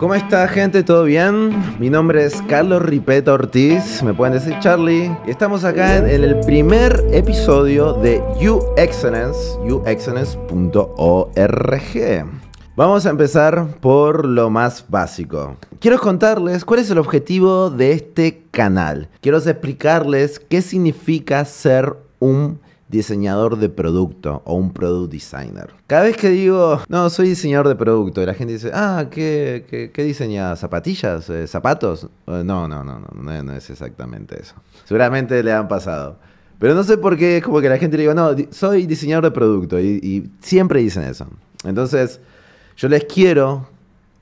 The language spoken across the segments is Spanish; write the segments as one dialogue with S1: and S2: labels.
S1: ¿Cómo está gente? ¿Todo bien? Mi nombre es Carlos Ripeto Ortiz, me pueden decir Charlie. Y estamos acá en, el primer episodio de You Excellence, uexcellence.org. Vamos a empezar por lo más básico. Quiero contarles cuál es el objetivo de este canal. Quiero explicarles qué significa ser un diseñador de producto o un product designer. Cada vez que digo, no, soy diseñador de producto, la gente dice, ah, ¿qué, qué, ¿Zapatillas? Eh, ¿Zapatos? Eh, no, no, no, no, no, es exactamente eso. Seguramente le han pasado. Pero no sé por qué es como que la gente le digo, no, soy diseñador de producto y, y siempre dicen eso. Entonces, yo les quiero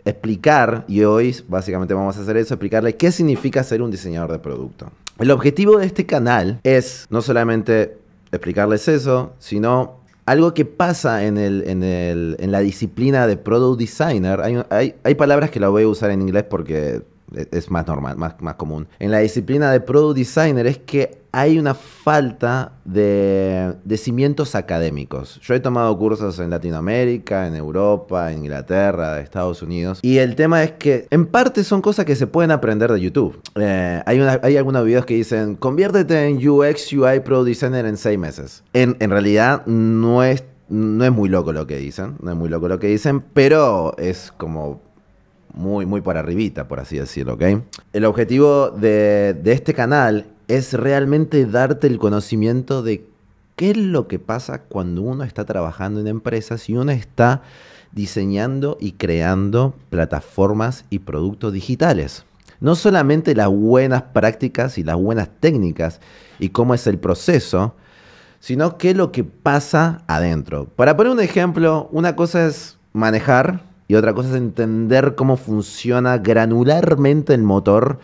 S1: explicar, y hoy básicamente vamos a hacer eso, explicarles qué significa ser un diseñador de producto. El objetivo de este canal es no solamente explicarles eso, sino algo que pasa en, el, en, el, en la disciplina de product designer. Hay, hay, hay, palabras que la voy a usar en inglés porque es más normal, más, más común. En la disciplina de product designer es que hay una falta de, cimientos académicos. Yo he tomado cursos en Latinoamérica, en Europa, en Inglaterra, Estados Unidos. Y el tema es que en parte son cosas que se pueden aprender de YouTube. Eh, hay, una, algunos videos que dicen, conviértete en UX, UI, Pro Designer en seis meses. En, realidad no es, no es muy loco lo que dicen, no es muy loco lo que dicen, pero es como muy, muy por arribita, por así decirlo, ¿ok? El objetivo de, de este canal es realmente darte el conocimiento de qué es lo que pasa cuando uno está trabajando en empresas y uno está diseñando y creando plataformas y productos digitales. No solamente las buenas prácticas y las buenas técnicas y cómo es el proceso, sino qué es lo que pasa adentro. Para poner un ejemplo, una cosa es manejar y otra cosa es entender cómo funciona granularmente el motor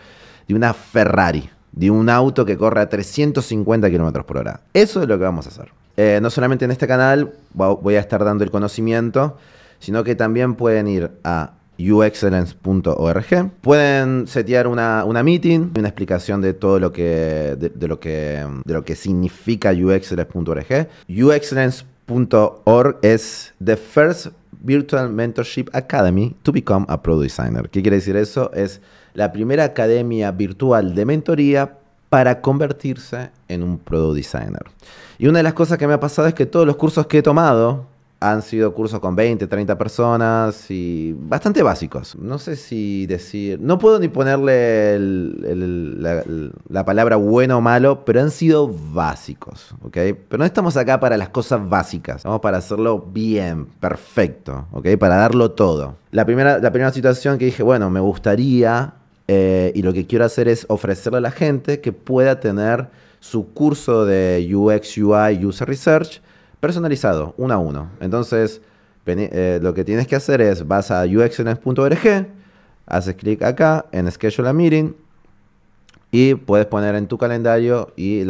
S1: de una Ferrari de un auto que corre a 350 kilómetros por hora. Eso es lo que vamos a hacer. Eh, no solamente en este canal voy a estar dando el conocimiento, sino que también pueden ir a uexcellence.org. Pueden setear una, una, meeting, una explicación de todo lo que, de, lo que, lo que significa uexcellence.org. uexcellence.org es the first Virtual Mentorship Academy to Become a Pro Designer. ¿Qué quiere decir eso? Es la primera academia virtual de mentoría para convertirse en un Pro Designer. Y una de las cosas que me ha pasado es que todos los cursos que he tomado, han sido cursos con 20, 30 personas y bastante básicos. No sé si decir, no puedo ni ponerle la, palabra bueno o malo, pero han sido básicos, ¿ok? Pero no estamos acá para las cosas básicas, estamos para hacerlo bien, perfecto, ¿ok? Para darlo todo. La primera, la primera situación que dije, bueno, me gustaría eh, y lo que quiero hacer es ofrecerle a la gente que pueda tener su curso de UX, UI, User Research personalizado, uno a uno. Entonces, eh, lo que tienes que hacer es, vas a uxns.org, haces clic acá en Schedule a Meeting y puedes poner en tu calendario y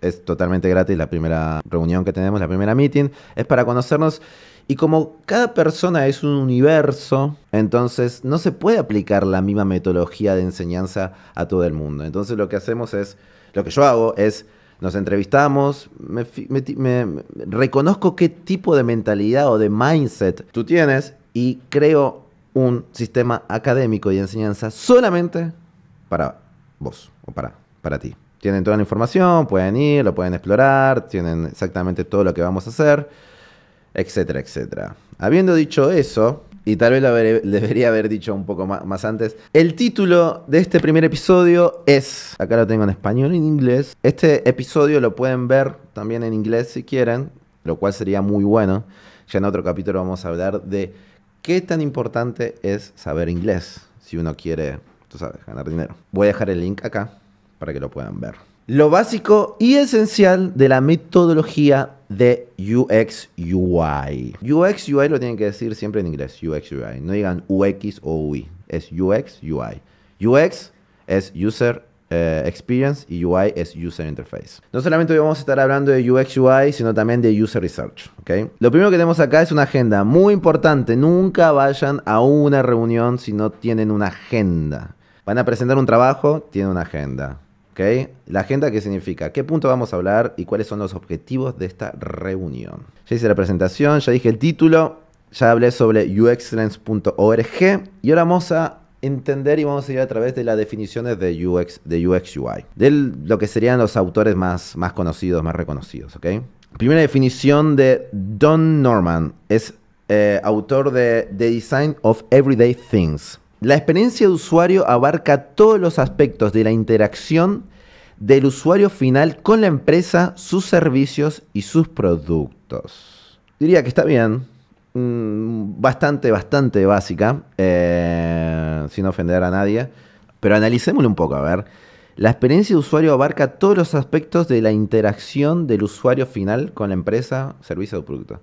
S1: es totalmente gratis la primera reunión que tenemos, la primera meeting, es para conocernos. Y como cada persona es un universo, entonces no se puede aplicar la misma metodología de enseñanza a todo el mundo. Entonces lo que hacemos es, lo que yo hago es nos entrevistamos, me, reconozco qué tipo de mentalidad o de mindset tú tienes y creo un sistema académico y enseñanza solamente para vos o para, para ti. Tienen toda la información, pueden ir, lo pueden explorar, tienen exactamente todo lo que vamos a hacer, etcétera, etcétera. Habiendo dicho eso, y tal vez debería haber dicho un poco más, más, antes. El título de este primer episodio es, acá lo tengo en español y en inglés. Este episodio lo pueden ver también en inglés si quieren, lo cual sería muy bueno. Ya en otro capítulo vamos a hablar de qué tan importante es saber inglés si uno quiere, tú sabes, ganar dinero. Voy a dejar el link acá para que lo puedan ver lo básico y esencial de la metodología de UX UI. UX UI lo tienen que decir siempre en inglés, UX UI. No digan UX o UI, es UX UI. UX es User eh, Experience y UI es User Interface. No solamente hoy vamos a estar hablando de UX UI, sino también de User Research. ¿okay? Lo primero que tenemos acá es una agenda muy importante. Nunca vayan a una reunión si no tienen una agenda. Van a presentar un trabajo, tienen una agenda la agenda, ¿qué significa? ¿Qué punto vamos a hablar y cuáles son los objetivos de esta reunión? Ya hice la presentación, ya dije el título, ya hablé sobre uexcellence.org y ahora vamos a entender y vamos a ir a través de las definiciones de UX, de UX UI, de lo que serían los autores más, más conocidos, más reconocidos, Primera definición de Don Norman, es eh, autor de The Design of Everyday Things. La experiencia de usuario abarca todos los aspectos de la interacción del usuario final con la empresa, sus servicios y sus productos. Diría que está bien. Mm, bastante, bastante básica, eh, sin ofender a nadie. Pero analicémoslo un poco, a ver. La experiencia de usuario abarca todos los aspectos de la interacción del usuario final con la empresa, servicios o producto.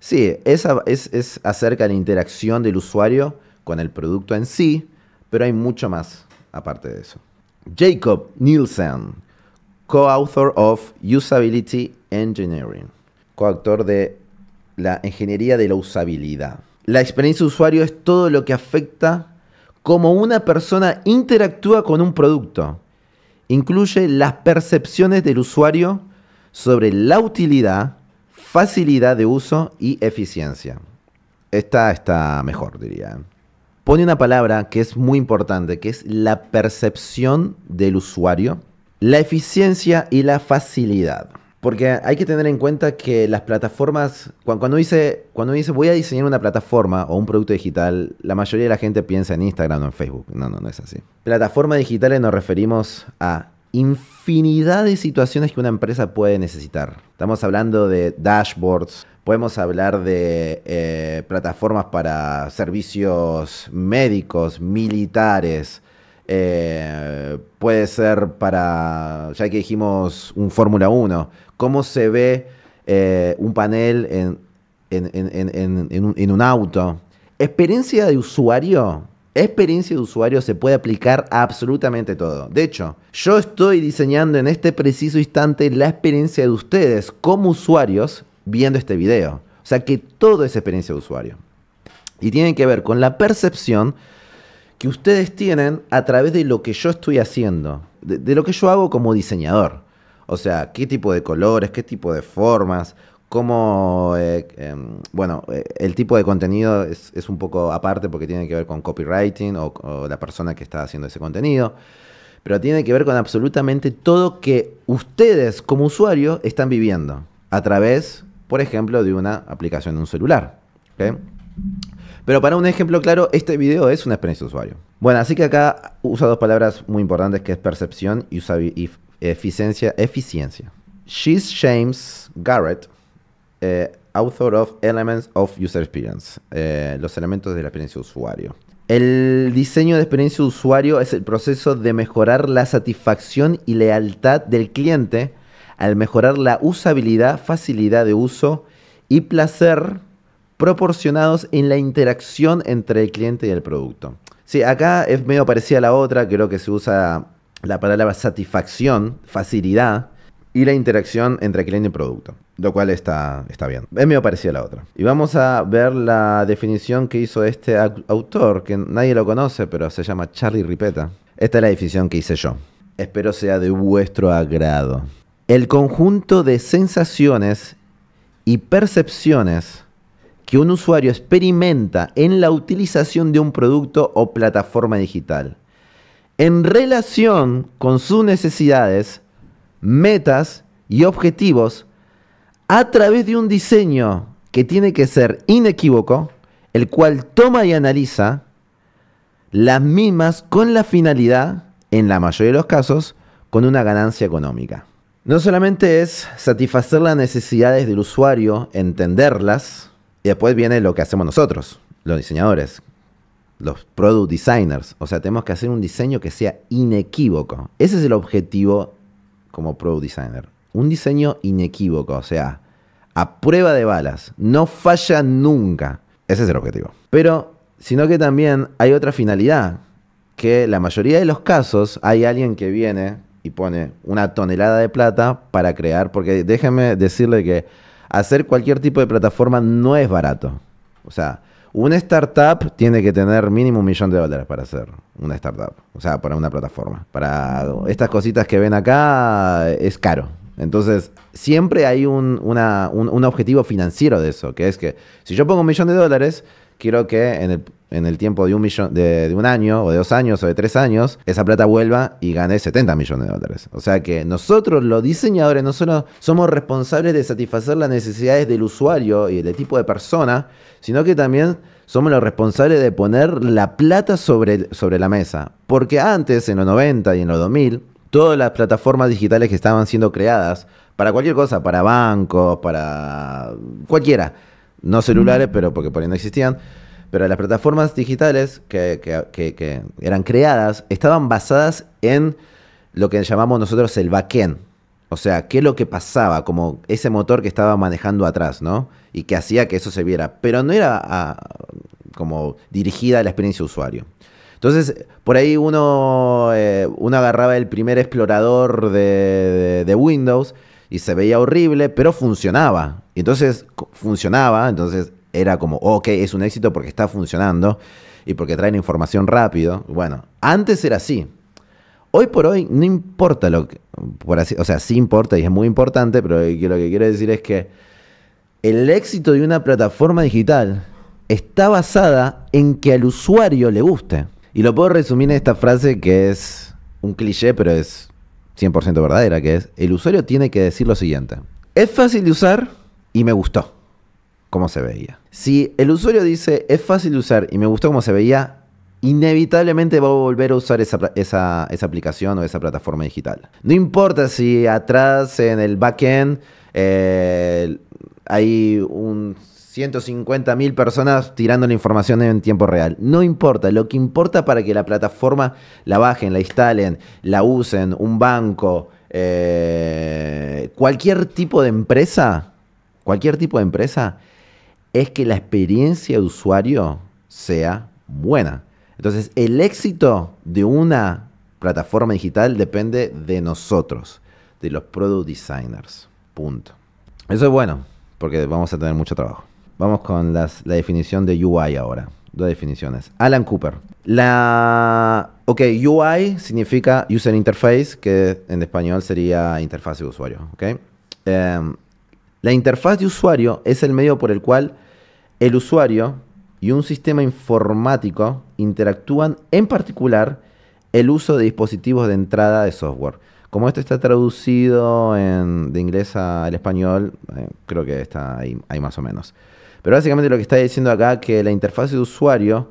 S1: Sí, esa es acerca de la interacción del usuario con el producto en sí, pero hay mucho más aparte de eso. Jacob Nielsen, co-author of Usability Engineering, coautor de la ingeniería de la usabilidad. La experiencia de usuario es todo lo que afecta cómo una persona interactúa con un producto. Incluye las percepciones del usuario sobre la utilidad, facilidad de uso y eficiencia. Esta está mejor, diría pone una palabra que es muy importante, que es la percepción del usuario, la eficiencia y la facilidad. Porque hay que tener en cuenta que las plataformas, cuando dice, cuando dice voy a diseñar una plataforma o un producto digital, la mayoría de la gente piensa en Instagram o en Facebook. No, no, no es así. Plataformas digitales nos referimos a infinidad de situaciones que una empresa puede necesitar. Estamos hablando de dashboards, Podemos hablar de eh, plataformas para servicios médicos, militares. Eh, puede ser para, ya que dijimos, un Fórmula 1. ¿Cómo se ve eh, un panel en, en, un, en, un, auto? Experiencia de usuario. Experiencia de usuario se puede aplicar a absolutamente todo. De hecho, yo estoy diseñando en este preciso instante la experiencia de ustedes como usuarios viendo este video. O sea que todo es experiencia de usuario. Y tiene que ver con la percepción que ustedes tienen a través de lo que yo estoy haciendo, de, lo que yo hago como diseñador. O sea, qué tipo de colores, qué tipo de formas, cómo, eh, em, bueno, eh, el tipo de contenido es, un poco aparte porque tiene que ver con copywriting o, o la persona que está haciendo ese contenido pero tiene que ver con absolutamente todo que ustedes como usuario están viviendo a través por ejemplo, de una aplicación en un celular. Pero para un ejemplo claro, este video es una experiencia de usuario. Bueno, así que acá usa dos palabras muy importantes que es percepción y, eficiencia. eficiencia. She's James Garrett, eh, author of Elements of User Experience, eh, los elementos de la experiencia de usuario. El diseño de experiencia de usuario es el proceso de mejorar la satisfacción y lealtad del cliente al mejorar la usabilidad, facilidad de uso y placer proporcionados en la interacción entre el cliente y el producto. Sí, acá es medio parecida a la otra, creo que se usa la palabra satisfacción, facilidad y la interacción entre cliente y producto, lo cual está, está bien. Es medio parecida a la otra. Y vamos a ver la definición que hizo este autor, que nadie lo conoce, pero se llama Charlie Ripeta. Esta es la definición que hice yo. Espero sea de vuestro agrado el conjunto de sensaciones y percepciones que un usuario experimenta en la utilización de un producto o plataforma digital en relación con sus necesidades, metas y objetivos a través de un diseño que tiene que ser inequívoco, el cual toma y analiza las mismas con la finalidad, en la mayoría de los casos, con una ganancia económica. No solamente es satisfacer las necesidades del usuario, entenderlas, y después viene lo que hacemos nosotros, los diseñadores, los product designers. O sea, tenemos que hacer un diseño que sea inequívoco. Ese es el objetivo como product designer. Un diseño inequívoco, o sea, a prueba de balas. No falla nunca. Ese es el objetivo. Pero, sino que también hay otra finalidad, que la mayoría de los casos hay alguien que viene y pone una tonelada de plata para crear, porque déjeme decirle que hacer cualquier tipo de plataforma no es barato. O sea, una startup tiene que tener mínimo un millón de dólares para hacer una startup, o sea, para una plataforma. Para estas cositas que ven acá es caro. Entonces, siempre hay un, un objetivo financiero de eso, que es que si yo pongo un millón de dólares, quiero que en el, en el tiempo de un, millón, de, de, un año o de dos años o de tres años, esa plata vuelva y gane 70 millones de dólares. O sea que nosotros los diseñadores no solo somos responsables de satisfacer las necesidades del usuario y del tipo de persona, sino que también somos los responsables de poner la plata sobre, sobre la mesa. Porque antes, en los 90 y en los 2000, todas las plataformas digitales que estaban siendo creadas, para cualquier cosa, para bancos, para cualquiera, no celulares, pero porque por ahí no existían, pero las plataformas digitales que, que, eran creadas estaban basadas en lo que llamamos nosotros el backend. O sea, qué es lo que pasaba, como ese motor que estaba manejando atrás, ¿no? Y que hacía que eso se viera. Pero no era ah, como dirigida a la experiencia de usuario. Entonces, por ahí uno, eh, uno agarraba el primer explorador de, de Windows y se veía horrible, pero funcionaba. Y entonces funcionaba, entonces era como, ok, es un éxito porque está funcionando y porque traen información rápido. Bueno, antes era así. Hoy por hoy no importa lo que, o sea, sí importa y es muy importante, pero lo que quiero decir es que el éxito de una plataforma digital está basada en que al usuario le guste. Y lo puedo resumir en esta frase que es un cliché, pero es 100% verdadera, que es, el usuario tiene que decir lo siguiente. Es fácil de usar y me gustó cómo se veía. Si el usuario dice, es fácil de usar y me gustó como se veía, inevitablemente va a volver a usar esa, esa, aplicación o esa plataforma digital. No importa si atrás en el backend eh, hay un 150 mil personas tirando la información en tiempo real. No importa, lo que importa para que la plataforma la bajen, la instalen, la usen, un banco, eh, cualquier tipo de empresa, cualquier tipo de empresa, es que la experiencia de usuario sea buena. Entonces, el éxito de una plataforma digital depende de nosotros, de los product designers. Punto. Eso es bueno, porque vamos a tener mucho trabajo. Vamos con la definición de UI ahora. Dos definiciones. Alan Cooper. La. Ok, UI significa User Interface, que en español sería interfaz de usuario. Em, la interfaz de usuario es el medio por el cual el usuario y un sistema informático interactúan, en particular, el uso de dispositivos de entrada de software. Como esto está traducido en, de inglés al español, eh, creo que está ahí más o menos. Pero básicamente lo que está diciendo acá es que la interfaz de usuario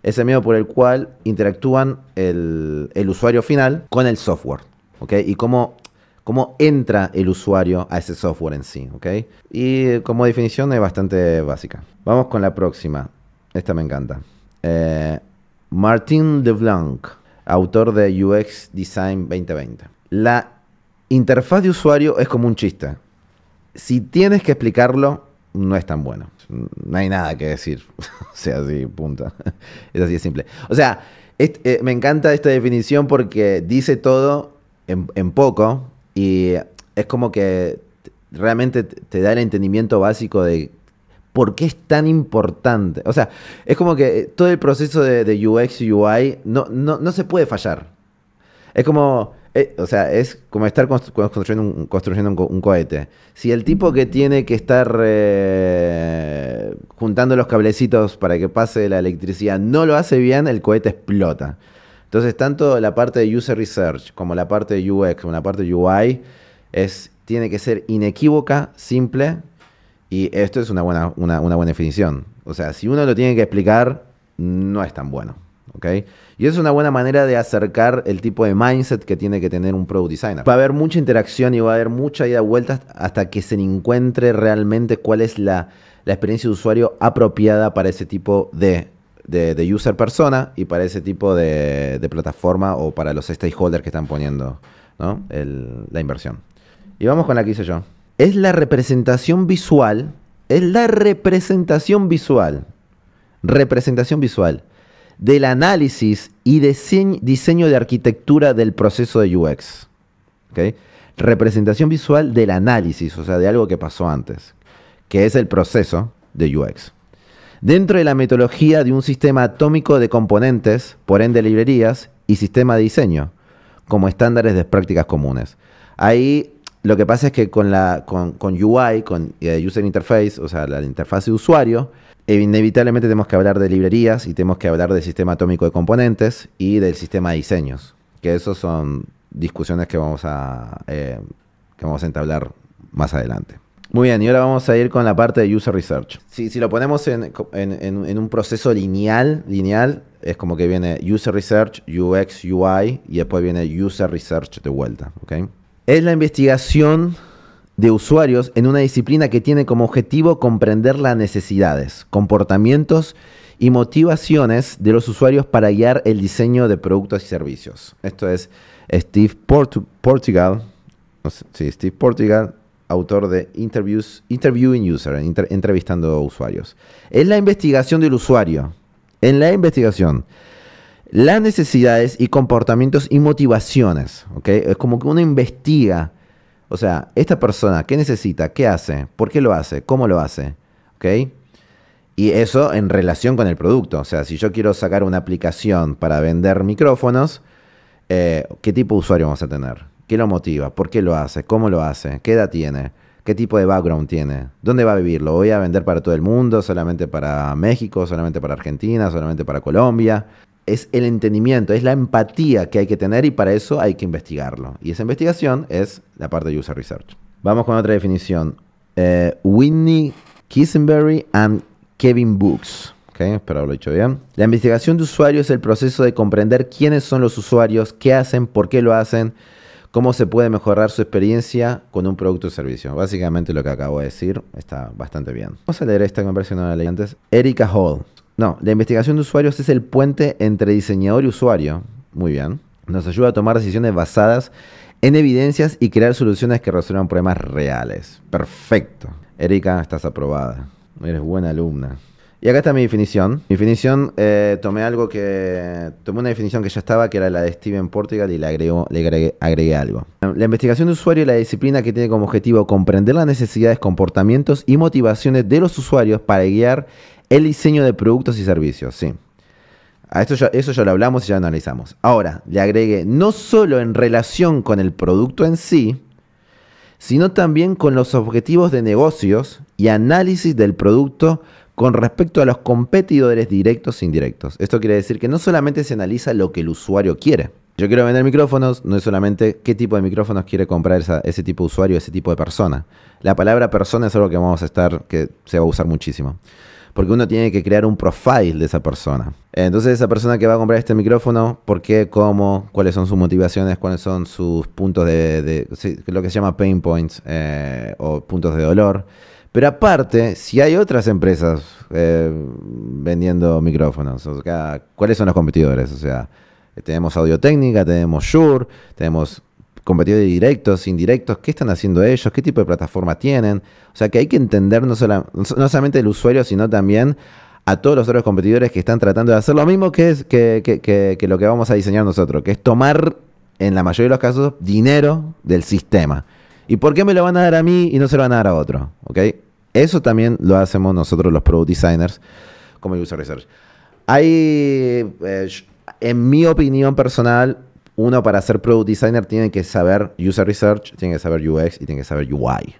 S1: es el medio por el cual interactúan el, usuario final con el software. ¿Ok? Y cómo, cómo entra el usuario a ese software en sí. ¿Ok? Y como definición es bastante básica. Vamos con la próxima. Esta me encanta. Eh, Martin Blanc, autor de UX Design 2020. La interfaz de usuario es como un chiste. Si tienes que explicarlo, no es tan bueno. No hay nada que decir. o sea, así, punto. Es así de simple. O sea, eh, me encanta esta definición porque dice todo en, poco y es como que realmente te da el entendimiento básico de por qué es tan importante. O sea, es como que todo el proceso de, UX y UI no, no, no se puede fallar. Es como eh, o sea, es como estar construyendo, un, cohete. Si el tipo que tiene que estar eh, juntando los cablecitos para que pase la electricidad no lo hace bien, el cohete explota. Entonces, tanto la parte de user research como la parte de UX, como la parte de UI, es, tiene que ser inequívoca, simple, y esto es una buena, una buena definición. O sea, si uno lo tiene que explicar, no es tan bueno. ¿ok?, y es una buena manera de acercar el tipo de mindset que tiene que tener un product designer. Va a haber mucha interacción y va a haber mucha ida y vuelta hasta que se encuentre realmente cuál es la, experiencia de usuario apropiada para ese tipo de user persona y para ese tipo de, plataforma o para los stakeholders que están poniendo la inversión. Y vamos con la que hice yo. Es la representación visual, es la representación visual, representación visual del análisis y diseño, de arquitectura del proceso de UX. Representación visual del análisis, o sea, de algo que pasó antes, que es el proceso de UX. Dentro de la metodología de un sistema atómico de componentes, por ende librerías, y sistema de diseño, como estándares de prácticas comunes. Ahí lo que pasa es que con, la, con, UI, con eh, User Interface, o sea, la interfaz de usuario, eh, inevitablemente tenemos que hablar de librerías y tenemos que hablar del sistema atómico de componentes y del sistema de diseños, que esos son discusiones que vamos a, eh, que vamos a entablar más adelante. Muy bien, y ahora vamos a ir con la parte de user research. Si, si lo ponemos en, un proceso lineal, lineal, es como que viene user research, UX, UI, y después viene user research de vuelta, ¿ok? es la investigación de usuarios en una disciplina que tiene como objetivo comprender las necesidades, comportamientos y motivaciones de los usuarios para guiar el diseño de productos y servicios. Esto es Steve Portugal, sí, Steve Portugal, autor de Interviews, Interviewing User, entrevistando entrevistando usuarios. Es la investigación del usuario. En la investigación las necesidades y comportamientos y motivaciones. ¿ok? Es como que uno investiga. O sea, esta persona, ¿qué necesita? ¿Qué hace? ¿Por qué lo hace? ¿Cómo lo hace? ¿Ok? Y eso en relación con el producto. O sea, si yo quiero sacar una aplicación para vender micrófonos, eh, ¿qué tipo de usuario vamos a tener? ¿Qué lo motiva? ¿Por qué lo hace? ¿Cómo lo hace? ¿Qué edad tiene? ¿Qué tipo de background tiene? ¿Dónde va a vivir? ¿Lo voy a vender para todo el mundo? ¿Solamente para México? ¿Solamente para Argentina? ¿Solamente para Colombia? es el entendimiento, es la empatía que hay que tener y para eso hay que investigarlo. Y esa investigación es la parte de User Research. Vamos con otra definición. Eh, Whitney Kissenberry and Kevin Books. Ok, espero haberlo dicho bien. La investigación de usuario es el proceso de comprender quiénes son los usuarios, qué hacen, por qué lo hacen, cómo se puede mejorar su experiencia con un producto o servicio. Básicamente lo que acabo de decir está bastante bien. Vamos a leer esta conversación antes. Erika Hall. No, la investigación de usuarios es el puente entre diseñador y usuario. Muy bien. Nos ayuda a tomar decisiones basadas en evidencias y crear soluciones que resuelvan problemas reales. Perfecto. Erika, estás aprobada. Eres buena alumna. Y acá está mi definición. Mi definición, eh, tomé algo que. Tomé una definición que ya estaba, que era la de Steven Portugal, y le, agregué, algo. La investigación de usuario es la disciplina que tiene como objetivo comprender las necesidades, comportamientos y motivaciones de los usuarios para guiar el diseño de productos y servicios. Sí. A esto eso ya lo hablamos y ya lo analizamos. Ahora, le agregué no solo en relación con el producto en sí, sino también con los objetivos de negocios y análisis del producto con respecto a los competidores directos e indirectos. Esto quiere decir que no solamente se analiza lo que el usuario quiere. Yo quiero vender micrófonos, no es solamente qué tipo de micrófonos quiere comprar ese tipo de usuario, ese tipo de persona. La palabra persona es algo que vamos a estar, que se va a usar muchísimo. Porque uno tiene que crear un profile de esa persona. Entonces esa persona que va a comprar este micrófono, ¿por qué? ¿Cómo? ¿Cuáles son sus motivaciones? ¿Cuáles son sus puntos de, de lo que se llama pain points eh, o puntos de dolor? Pero aparte, si hay otras empresas eh, vendiendo micrófonos, o sea, ¿cuáles son los competidores? O sea, tenemos Audio-Técnica, tenemos Shure, tenemos competidores directos, indirectos, qué están haciendo ellos, qué tipo de plataforma tienen. O sea, que hay que entender no, solamente el usuario, sino también a todos los otros competidores que están tratando de hacer lo mismo que, es, que, que, que, que lo que vamos a diseñar nosotros, que es tomar, en la mayoría de los casos, dinero del sistema. ¿Y por qué me lo van a dar a mí y no se lo van a dar a otro? Okay. Eso también lo hacemos nosotros los product designers como user research. Hay, eh, en mi opinión personal, uno para ser product designer tiene que saber user research, tiene que saber UX y tiene que saber UI.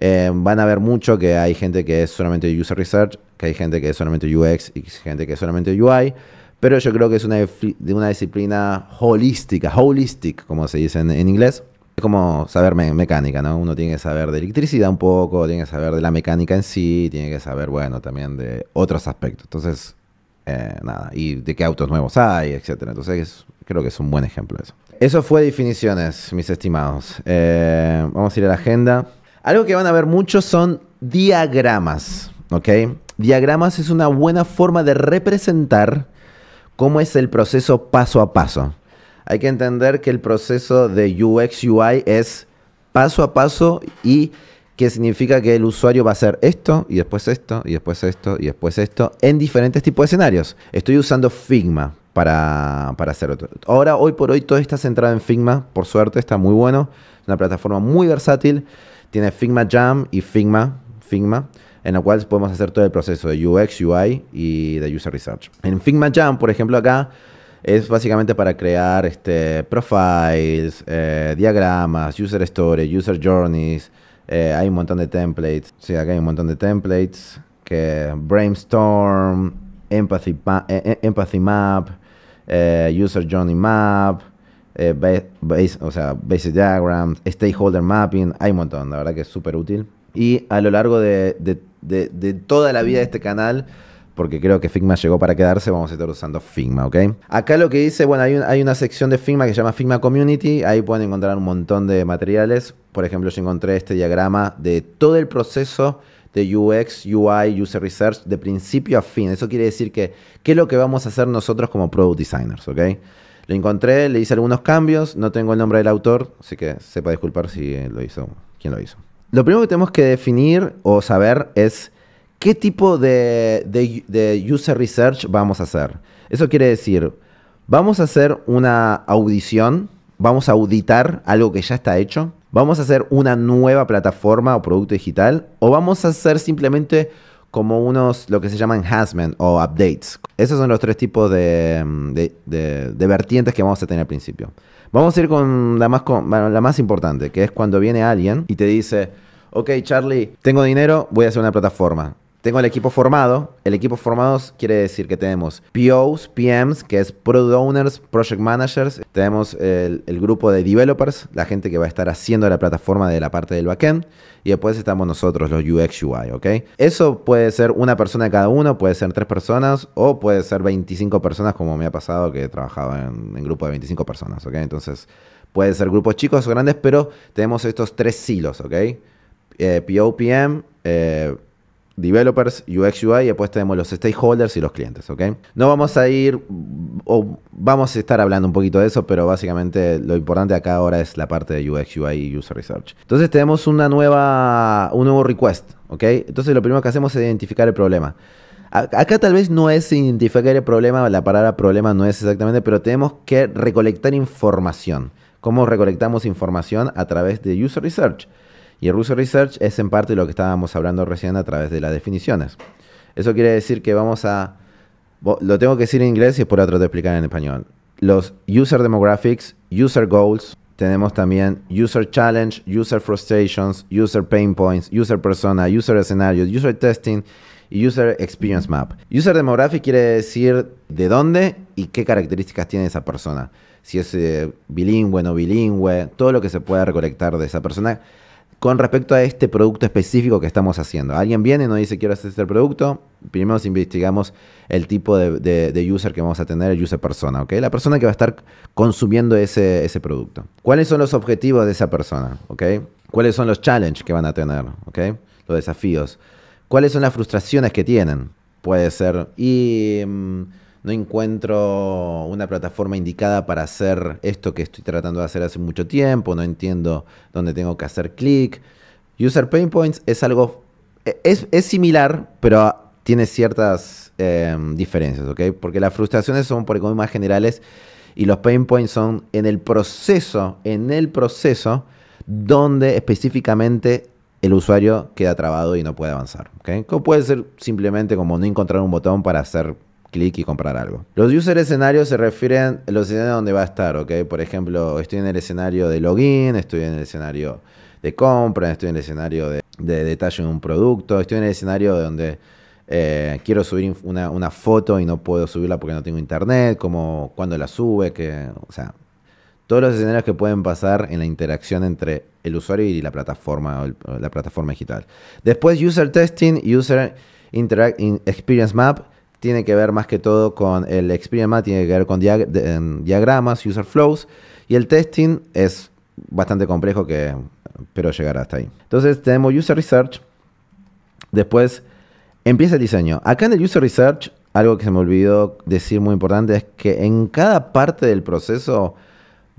S1: Eh, van a ver mucho que hay gente que es solamente user research, que hay gente que es solamente UX y gente que es solamente UI. Pero yo creo que es una, de una disciplina holística, holistic, como se dice en, en inglés, como saber mecánica, ¿no? Uno tiene que saber de electricidad un poco, tiene que saber de la mecánica en sí, tiene que saber, bueno, también de otros aspectos. Entonces, eh, nada, y de qué autos nuevos hay, etcétera. Entonces, creo que es un buen ejemplo eso. Eso fue definiciones, mis estimados. Eh, vamos a ir a la agenda. Algo que van a ver mucho son diagramas, ¿ok? Diagramas es una buena forma de representar cómo es el proceso paso a paso hay que entender que el proceso de UX UI es paso a paso y que significa que el usuario va a hacer esto y después esto y después esto y después esto en diferentes tipos de escenarios. Estoy usando Figma para, para hacer otro. Ahora, hoy por hoy, todo está centrado en Figma, por suerte, está muy bueno. Es una plataforma muy versátil. Tiene Figma Jam y Figma, Figma, en la cual podemos hacer todo el proceso de UX, UI y de User Research. En Figma Jam, por ejemplo, acá es básicamente para crear este, profiles, eh, diagramas, user stories, user journeys. Eh, hay un montón de templates. Sí, acá hay un montón de templates. Que brainstorm, empathy, eh, map, user journey map, o sea, basic diagrams, stakeholder mapping. Hay un montón, la verdad que es súper útil. Y a lo largo de, de, de toda la vida de este canal, porque creo que Figma llegó para quedarse, vamos a estar usando Figma, ¿ok? Acá lo que dice, bueno, hay, una sección de Figma que se llama Figma Community, ahí pueden encontrar un montón de materiales. Por ejemplo, yo encontré este diagrama de todo el proceso de UX, UI, User Research, de principio a fin. Eso quiere decir que, ¿qué es lo que vamos a hacer nosotros como Product Designers, ok? Lo encontré, le hice algunos cambios, no tengo el nombre del autor, así que sepa disculpar si lo hizo, quién lo hizo. Lo primero que tenemos que definir o saber es ¿Qué tipo de, user research vamos a hacer? Eso quiere decir, vamos a hacer una audición, vamos a auditar algo que ya está hecho, vamos a hacer una nueva plataforma o producto digital, o vamos a hacer simplemente como unos, lo que se llaman enhancement o updates. Esos son los tres tipos de, vertientes que vamos a tener al principio. Vamos a ir con la, más, con la más importante, que es cuando viene alguien y te dice, ok Charlie, tengo dinero, voy a hacer una plataforma. Tengo el equipo formado. El equipo formado quiere decir que tenemos POs, PMs, que es Product Owners, Project Managers. Tenemos el, grupo de developers, la gente que va a estar haciendo la plataforma de la parte del backend. Y después estamos nosotros, los UX UI, ¿ok? Eso puede ser una persona cada uno, puede ser tres personas o puede ser 25 personas, como me ha pasado que he trabajado en, en grupo de 25 personas, ¿ok? Entonces, puede ser grupos chicos o grandes, pero tenemos estos tres silos, ¿ok? PO, PM, eh, eh developers, UX, UI, y después tenemos los stakeholders y los clientes, ¿ok? No vamos a ir, o vamos a estar hablando un poquito de eso, pero básicamente lo importante acá ahora es la parte de UX, UI y User Research. Entonces tenemos una nueva, un nuevo request, ¿ok? Entonces lo primero que hacemos es identificar el problema. Acá tal vez no es identificar el problema, la palabra problema no es exactamente, pero tenemos que recolectar información. ¿Cómo recolectamos información? A través de User Research. Y el Research es en parte lo que estábamos hablando recién a través de las definiciones. Eso quiere decir que vamos a... Lo tengo que decir en inglés y por otro de explicar en español. Los User Demographics, User Goals, tenemos también User Challenge, User Frustrations, User Pain Points, User Persona, User Escenarios, User Testing y User Experience Map. User Demographic quiere decir de dónde y qué características tiene esa persona. Si es eh, bilingüe, no bilingüe, todo lo que se pueda recolectar de esa persona con respecto a este producto específico que estamos haciendo. Alguien viene y nos dice quiero hacer este producto, primero investigamos el tipo de, user que vamos a tener, el user persona, ¿ok? La persona que va a estar consumiendo ese, producto. ¿Cuáles son los objetivos de esa persona, ok? ¿Cuáles son los challenges que van a tener, ok? Los desafíos. ¿Cuáles son las frustraciones que tienen? Puede ser, y... Mm, no encuentro una plataforma indicada para hacer esto que estoy tratando de hacer hace mucho tiempo, no entiendo dónde tengo que hacer clic. User Pain Points es algo, e, es, similar, pero tiene ciertas em, diferencias, ¿ok? Porque las frustraciones son por más generales y los pain points son en el proceso, en el proceso donde específicamente el usuario queda trabado y no puede avanzar, Como puede ser simplemente como no encontrar un botón para hacer clic y comprar algo. Los user escenarios se refieren a los escenarios donde va a estar, ¿ok? Por ejemplo, estoy en el escenario de login, estoy en el escenario de compra, estoy en el escenario de, detalle de un producto, estoy en el escenario donde eh, quiero subir una, foto y no puedo subirla porque no tengo internet, como cuando la sube, que, o sea, todos los escenarios que pueden pasar en la interacción entre el usuario y la plataforma la plataforma digital. Después, user testing, user interact experience map tiene que ver más que todo con el experiment, tiene que ver con diagramas, user flows, y el testing es bastante complejo que pero llegar hasta ahí. Entonces tenemos user research, después empieza el diseño. Acá en el user research, algo que se me olvidó decir muy importante es que en cada parte del proceso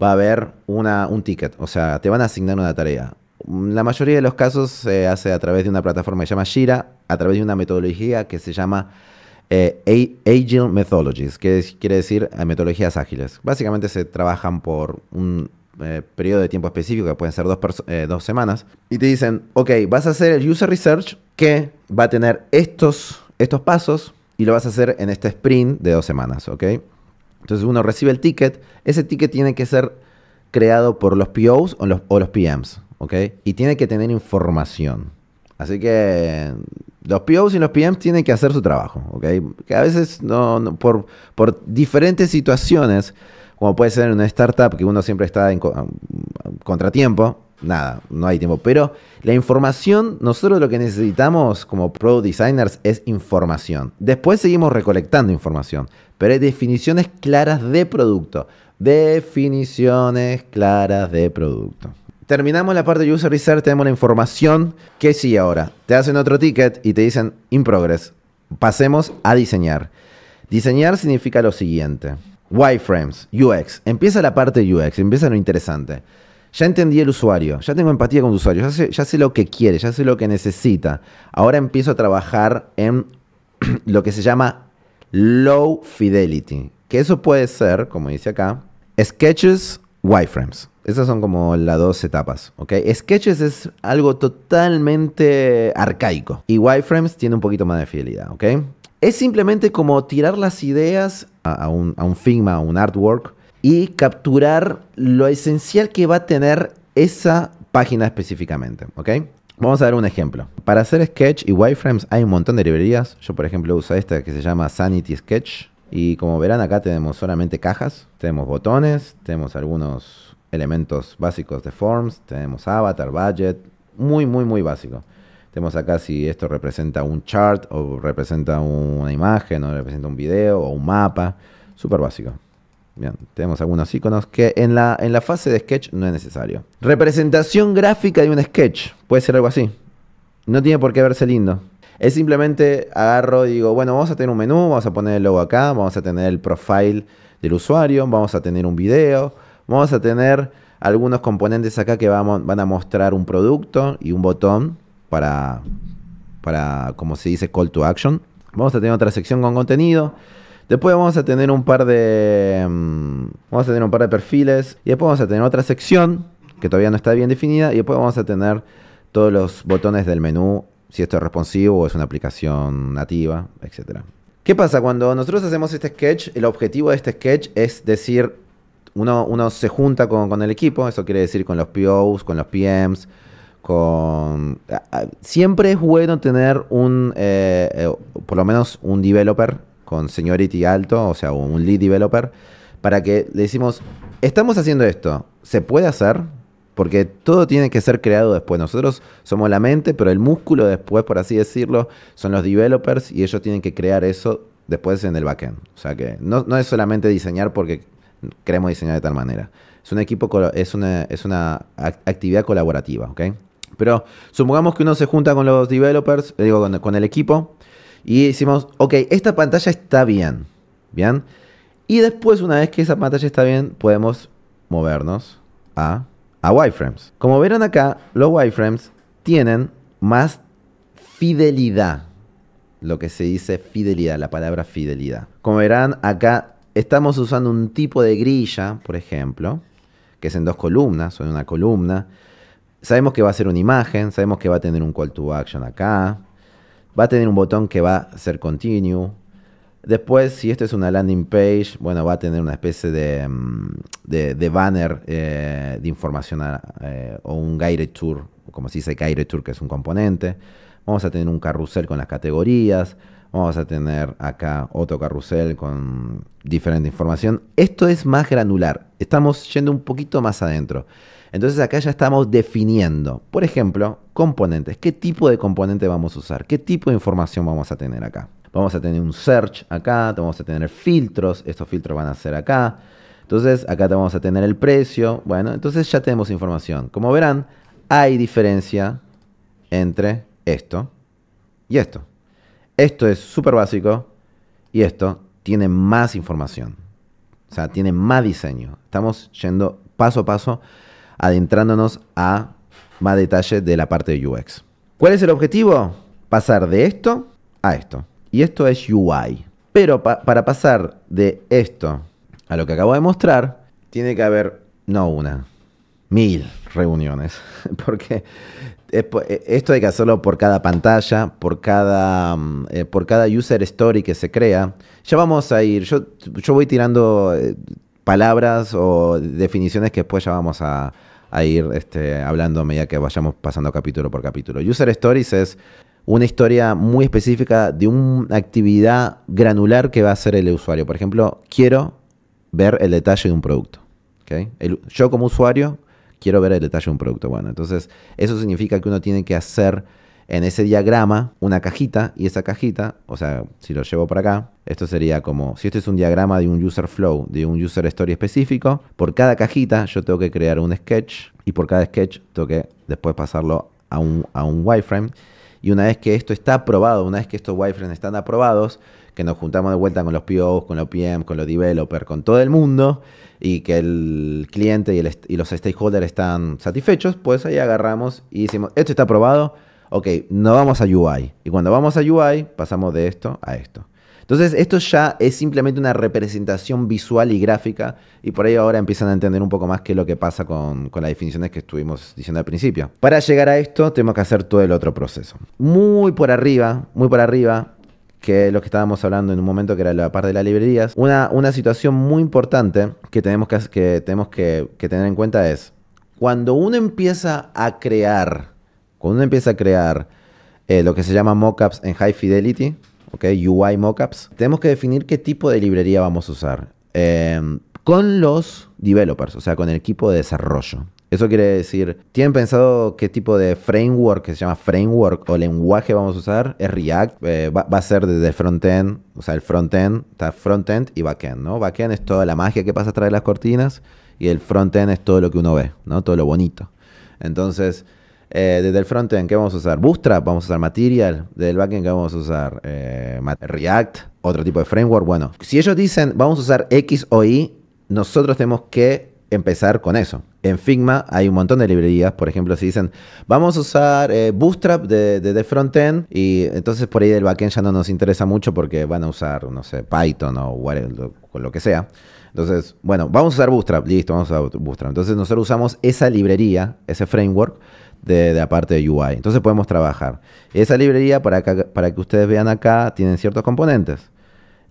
S1: va a haber una, un ticket, o sea, te van a asignar una tarea. La mayoría de los casos se hace a través de una plataforma que se llama Jira, a través de una metodología que se llama eh, agile Methodologies, que quiere decir eh, metodologías ágiles. Básicamente se trabajan por un eh, periodo de tiempo específico, que pueden ser dos, semanas, y te dicen, ok, vas a hacer el user research que va a tener estos, estos pasos y lo vas a hacer en este sprint de dos semanas, ok. Entonces uno recibe el ticket, ese ticket tiene que ser creado por los POs o los, o los PMs, ok, y tiene que tener información. Así que los POs y los PMs tienen que hacer su trabajo, ¿ok? Que a veces no, por, diferentes situaciones, como puede ser en una startup que uno siempre está en contratiempo, nada, no hay tiempo. Pero la información, nosotros lo que necesitamos como pro designers es información. Después seguimos recolectando información, pero hay definiciones claras de producto. Definiciones claras de producto. Terminamos la parte de user research, tenemos la información. ¿Qué sigue ahora? Te hacen otro ticket y te dicen in progress. Pasemos a diseñar. Diseñar significa lo siguiente. Wireframes, UX. Empieza la parte UX, empieza lo interesante. Ya entendí el usuario, ya tengo empatía con el usuario, ya sé, ya sé lo que quiere, ya sé lo que necesita. Ahora empiezo a trabajar en lo que se llama low fidelity. Que eso puede ser, como dice acá, sketches, wireframes. Esas son como las dos etapas, ¿ok? Sketches es algo totalmente arcaico y wireframes tiene un poquito más de fidelidad, ¿ok? Es simplemente como tirar las ideas a, un, a Figma, a un artwork y capturar lo esencial que va a tener esa página específicamente, ¿ok? Vamos a dar un ejemplo. Para hacer sketch y wireframes hay un montón de librerías. Yo, por ejemplo, uso esta que se llama Sanity Sketch. Y como verán acá tenemos solamente cajas, tenemos botones, tenemos algunos elementos básicos de forms, tenemos avatar, budget, muy, muy, muy básico. Tenemos acá si esto representa un chart o representa una imagen o representa un video o un mapa, súper básico. Bien, tenemos algunos iconos que en la, en la fase de sketch no es necesario. Representación gráfica de un sketch, puede ser algo así. No tiene por qué verse lindo. Es simplemente agarro y digo, bueno, vamos a tener un menú, vamos a poner el logo acá, vamos a tener el profile del usuario, vamos a tener un video, Vamos a tener algunos componentes acá que van a mostrar un producto y un botón para, para, como se dice, call to action. Vamos a tener otra sección con contenido. Después vamos a tener un par de. Mm, vamos a tener un par de perfiles. Y después vamos a tener otra sección que todavía no está bien definida. Y después vamos a tener todos los botones del menú. Si esto es responsivo o es una aplicación nativa, etc. ¿Qué pasa? Cuando nosotros hacemos este sketch, el objetivo de este sketch es decir uno, uno se junta con, el equipo, eso quiere decir con los POs, con los PMs, con... Siempre es bueno tener un, eh, eh, por lo menos un developer con seniority alto, o sea, un lead developer, para que le decimos, estamos haciendo esto, ¿se puede hacer? Porque todo tiene que ser creado después. Nosotros somos la mente, pero el músculo después, por así decirlo, son los developers y ellos tienen que crear eso después en el backend. O sea que no, no es solamente diseñar porque queremos diseñar de tal manera. Es un equipo, es una, es una actividad colaborativa, ¿ok? Pero supongamos que uno se junta con los developers, eh, digo, con, el equipo, y decimos, ok, esta pantalla está bien, ¿bien? Y después, una vez que esa pantalla está bien, podemos movernos a, a wireframes. Como verán acá, los wireframes tienen más fidelidad. Lo que se dice fidelidad, la palabra fidelidad. Como verán, acá estamos usando un tipo de grilla, por ejemplo, que es en dos columnas o en una columna. Sabemos que va a ser una imagen, sabemos que va a tener un call to action acá, va a tener un botón que va a ser continue. Después, si esto es una landing page, bueno, va a tener una especie de, mm, banner eh, de información eh, o un guided tour, como se dice guided tour, que es un componente. Vamos a tener un carrusel con las categorías, Vamos a tener acá otro carrusel con diferente información. Esto es más granular. Estamos yendo un poquito más adentro. Entonces acá ya estamos definiendo, por ejemplo, componentes. ¿Qué tipo de componente vamos a usar? ¿Qué tipo de información vamos a tener acá? Vamos a tener un search acá, vamos a tener filtros, estos filtros van a ser acá. Entonces acá te vamos a tener el precio. Bueno, entonces ya tenemos información. Como verán, hay diferencia entre esto y esto. Esto es súper básico y esto tiene más información. O sea, tiene más diseño. Estamos yendo paso a paso, adentrándonos a más detalle de la parte de UX. ¿Cuál es el objetivo? Pasar de esto a esto. Y esto es UI. Pero para pasar de esto a lo que acabo de mostrar, tiene que haber, no una, mil reuniones. Porque eh, eh, esto hay que hacerlo por cada pantalla, por cada, mm, eh, por cada user story que se crea. Ya vamos a ir, yo, yo voy tirando palabras o definiciones que después ya vamos a, ir este, hablando a medida que vayamos pasando capítulo por capítulo. User stories es una historia muy específica de una actividad granular que va a hacer el usuario. Por ejemplo, quiero ver el detalle de un producto. yo como usuario quiero ver el detalle de un producto. Bueno, entonces eso significa que uno tiene que hacer en ese diagrama una cajita y esa cajita, o sea, si lo llevo para acá, esto sería como, si este es un diagrama de un user flow, de un user story específico, por cada cajita yo tengo que crear un sketch y por cada sketch tengo que después pasarlo a un, a un wireframe. Y una vez que esto está aprobado, una vez que estos wireframes están aprobados, que nos juntamos de vuelta con los POs, con los PM, con los developers, con todo el mundo, y que el cliente y, los stakeholders están satisfechos, pues ahí agarramos y decimos, esto está aprobado, ok, no vamos a UI. Y cuando vamos a UI, pasamos de esto a esto. Entonces, esto ya es simplemente una representación visual y gráfica, y por ahí ahora empiezan a entender un poco más qué es lo que pasa con, con, las definiciones que estuvimos diciendo al principio. Para llegar a esto, tenemos que hacer todo el otro proceso. Muy por arriba, muy por arriba, que es lo que estábamos hablando en un momento que era la parte de las librerías, una, situación muy importante que tenemos, que, tenemos que, tener en cuenta es, cuando uno empieza a crear, cuando empieza a crear eh, lo que se llama mockups en high fidelity, okay, UI mockups, tenemos que definir qué tipo de librería vamos a usar. Eh, con los developers, o sea, con el equipo de desarrollo. Eso quiere decir, ¿tienen pensado qué tipo de framework, que se llama framework o lenguaje vamos a usar? Es React, eh, va, a ser desde frontend, o sea, el frontend está frontend y backend, ¿no? Backend es toda la magia que pasa través de las cortinas y el frontend es todo lo que uno ve, ¿no? Todo lo bonito. Entonces, eh, desde el frontend, ¿qué vamos a usar? Bootstrap, vamos a usar Material. Desde el backend, ¿qué vamos a usar? Eh, React, otro tipo de framework. Bueno, si ellos dicen, vamos a usar X o Y, nosotros tenemos que empezar con eso en Figma hay un montón de librerías. Por ejemplo, si dicen, vamos a usar eh, Bootstrap de, de, frontend, y entonces por ahí el backend ya no nos interesa mucho porque van a usar, no sé, Python o lo, que sea. Entonces, bueno, vamos a usar Bootstrap, listo, vamos a usar Bootstrap. Entonces nosotros usamos esa librería, ese framework de, de, la parte de UI. Entonces podemos trabajar. Esa librería, para, para que ustedes vean acá, tienen ciertos componentes.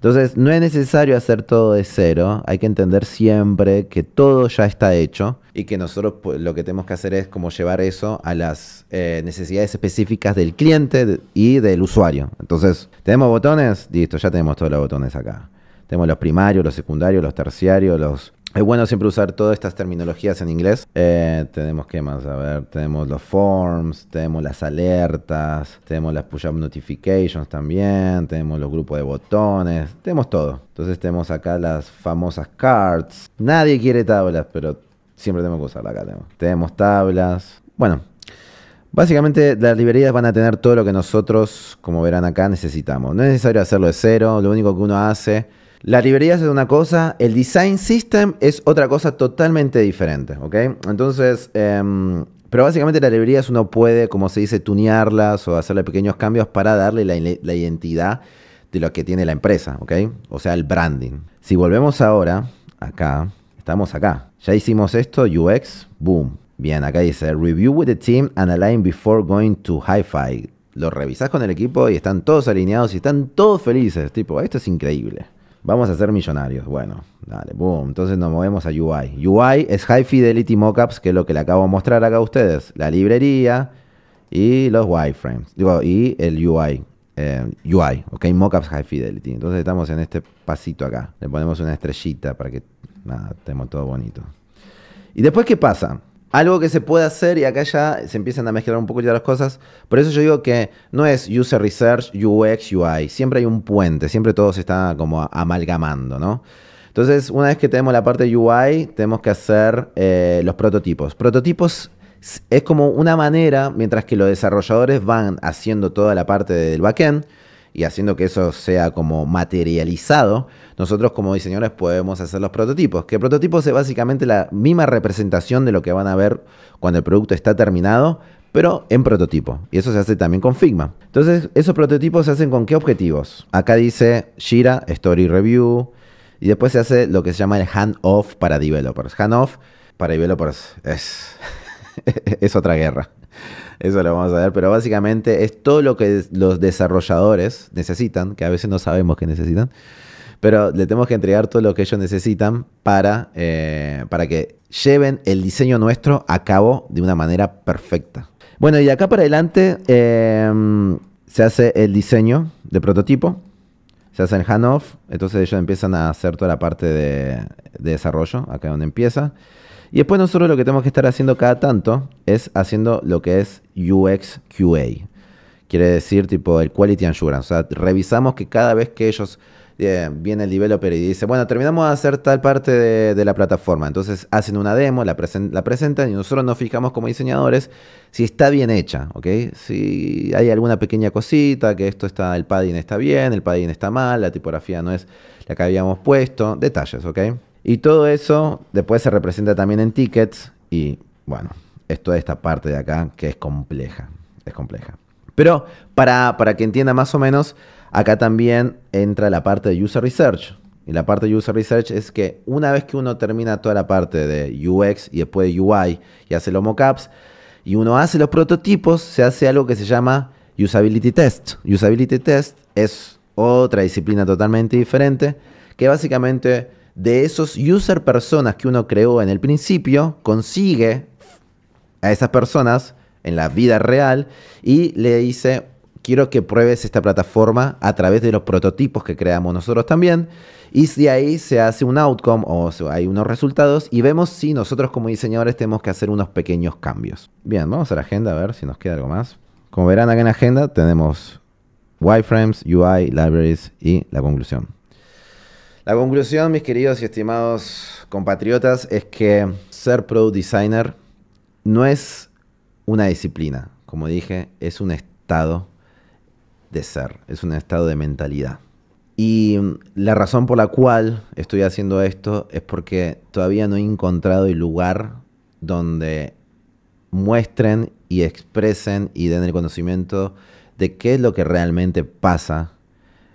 S1: Entonces, no es necesario hacer todo de cero, hay que entender siempre que todo ya está hecho y que nosotros pues, lo que tenemos que hacer es como llevar eso a las eh, necesidades específicas del cliente y del usuario. Entonces, ¿tenemos botones? Listo, ya tenemos todos los botones acá. Tenemos los primarios, los secundarios, los terciarios, los... Es bueno siempre usar todas estas terminologías en inglés. Eh, tenemos ¿qué más, a ver, tenemos los forms, tenemos las alertas, tenemos las push-up notifications también, tenemos los grupos de botones, tenemos todo. Entonces tenemos acá las famosas cards. Nadie quiere tablas, pero siempre tenemos que usarla acá. tenemos tablas. Bueno, Básicamente las librerías van a tener todo lo que nosotros, como verán acá, necesitamos. No es necesario hacerlo de cero, lo único que uno hace la librerías es una cosa, el design system es otra cosa totalmente diferente, ¿ok? Entonces, em, pero básicamente las librerías uno puede, como se dice, tunearlas o hacerle pequeños cambios para darle la, identidad de lo que tiene la empresa, ¿ok? O sea, el branding. Si volvemos ahora, acá, estamos acá. Ya hicimos esto, UX, boom. Bien, acá dice, review with the team and align before going to hi-fi. Lo revisas con el equipo y están todos alineados y están todos felices. Tipo, esto es increíble. Vamos a ser millonarios. Bueno, dale, boom. Entonces nos movemos a UI. UI es High Fidelity Mockups, que es lo que le acabo de mostrar acá a ustedes. La librería y los wireframes. y el UI. Eh, UI, ok, Mockups High Fidelity. Entonces estamos en este pasito acá. Le ponemos una estrellita para que nada, estemos todo bonito. ¿Y después qué pasa? Algo que se puede hacer, y acá ya se empiezan a mezclar un poco ya las cosas, por eso yo digo que no es user research, UX, UI, siempre hay un puente, siempre todo se está como amalgamando, ¿no? Entonces, una vez que tenemos la parte UI, tenemos que hacer eh, los prototipos. Prototipos es como una manera, mientras que los desarrolladores van haciendo toda la parte del backend, y haciendo que eso sea como materializado, nosotros como diseñadores podemos hacer los prototipos. Que prototipos es básicamente la misma representación de lo que van a ver cuando el producto está terminado, pero en prototipo. Y eso se hace también con Figma. Entonces, esos prototipos se hacen con qué objetivos? Acá dice Shira Story Review, y después se hace lo que se llama el hand-off para developers. Hand-off para developers es, es otra guerra. Eso lo vamos a ver, pero básicamente es todo lo que los desarrolladores necesitan, que a veces no sabemos que necesitan, pero le tenemos que entregar todo lo que ellos necesitan para, eh, para que lleven el diseño nuestro a cabo de una manera perfecta. Bueno, y de acá para adelante em, se hace el diseño de prototipo, se hace el handoff, entonces ellos empiezan a hacer toda la parte de, de desarrollo, acá donde empieza. Y después nosotros lo que tenemos que estar haciendo cada tanto es haciendo lo que es UX QA. Quiere decir tipo el quality assurance. O sea, revisamos que cada vez que ellos eh, viene el developer y dice, bueno, terminamos de hacer tal parte de, la plataforma. Entonces hacen una demo, la, la, presentan y nosotros nos fijamos como diseñadores si está bien hecha, ¿ok? Si hay alguna pequeña cosita, que esto está, el padding está bien, el padding está mal, la tipografía no es la que habíamos puesto, detalles, ¿ok? Y todo eso después se representa también en tickets y bueno, es toda esta parte de acá que es compleja, es compleja. Pero para, para que entienda más o menos, acá también entra la parte de User Research. Y la parte de User Research es que una vez que uno termina toda la parte de UX y después de UI y hace los mockups, y uno hace los prototipos, se hace algo que se llama Usability Test. Usability Test es otra disciplina totalmente diferente que básicamente de esos user personas que uno creó en el principio, consigue a esas personas en la vida real y le dice, quiero que pruebes esta plataforma a través de los prototipos que creamos nosotros también. Y si ahí se hace un outcome o hay unos resultados y vemos si nosotros como diseñadores tenemos que hacer unos pequeños cambios. Bien, vamos a la agenda a ver si nos queda algo más. Como verán acá en la agenda tenemos wireframes, UI, libraries y la conclusión. La conclusión, mis queridos y estimados compatriotas, es que ser product designer no es una disciplina, como dije, es un estado de ser, es un estado de mentalidad. Y la razón por la cual estoy haciendo esto es porque todavía no he encontrado el lugar donde muestren y expresen y den el conocimiento de qué es lo que realmente pasa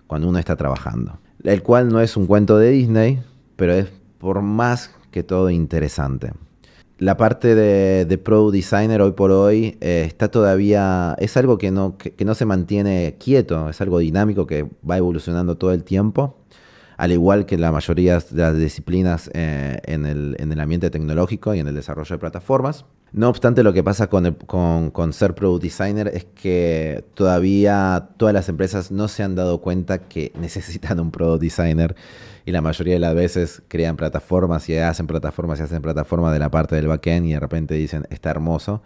S1: cuando uno está trabajando el cual no es un cuento de Disney, pero es por más que todo interesante. La parte de, de Pro Designer hoy por hoy eh, está todavía, es algo que no, se mantiene quieto, es algo dinámico que va evolucionando todo el tiempo al igual que la mayoría de las disciplinas eh, en, el, ambiente tecnológico y en el desarrollo de plataformas. No obstante, lo que pasa con, ser product designer es que todavía todas las empresas no se han dado cuenta que necesitan un product designer y la mayoría de las veces crean plataformas y hacen plataformas y hacen plataformas de la parte del backend y de repente dicen está hermoso,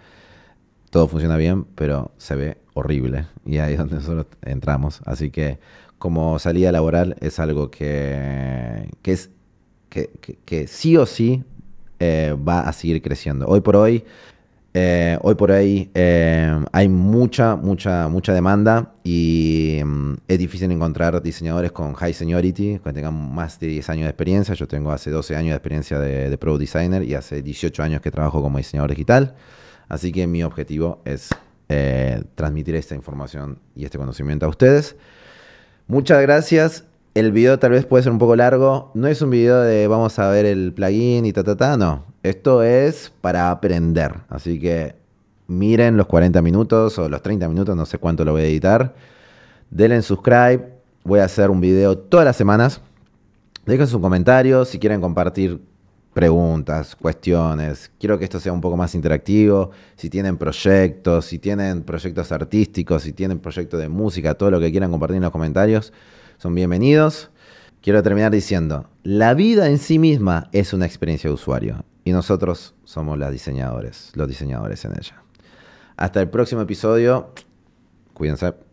S1: todo funciona bien, pero se ve horrible y ahí es donde nosotros entramos. Así que como salida laboral es algo que, es que, sí o sí eh, va a seguir creciendo. Hoy por hoy, eh, hoy por ahí eh, hay mucha, mucha, mucha demanda y mm, es difícil encontrar diseñadores con high seniority, que tengan más de 10 años de experiencia. Yo tengo hace 12 años de experiencia de, Pro Designer y hace 18 años que trabajo como diseñador digital. Así que mi objetivo es transmitir esta información y este conocimiento a ustedes. Muchas gracias. El video tal vez puede ser un poco largo. No es un video de vamos a ver el plugin y ta, ta, ta. No. Esto es para aprender. Así que miren los 40 minutos o los 30 minutos, no sé cuánto lo voy a editar. Denle en subscribe. Voy a hacer un video todas las semanas. Dejen sus comentarios si quieren compartir preguntas, cuestiones. Quiero que esto sea un poco más interactivo. Si tienen proyectos, si tienen proyectos artísticos, si tienen proyectos de música, todo lo que quieran compartir en los comentarios son bienvenidos. Quiero terminar diciendo, la vida en sí misma es una experiencia de usuario y nosotros somos las diseñadores, los diseñadores en ella. Hasta el próximo episodio. Cuídense.